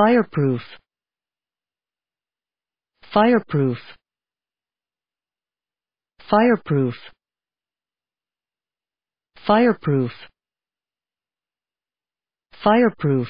Fireproof. Fireproof. Fireproof. Fireproof. Fireproof.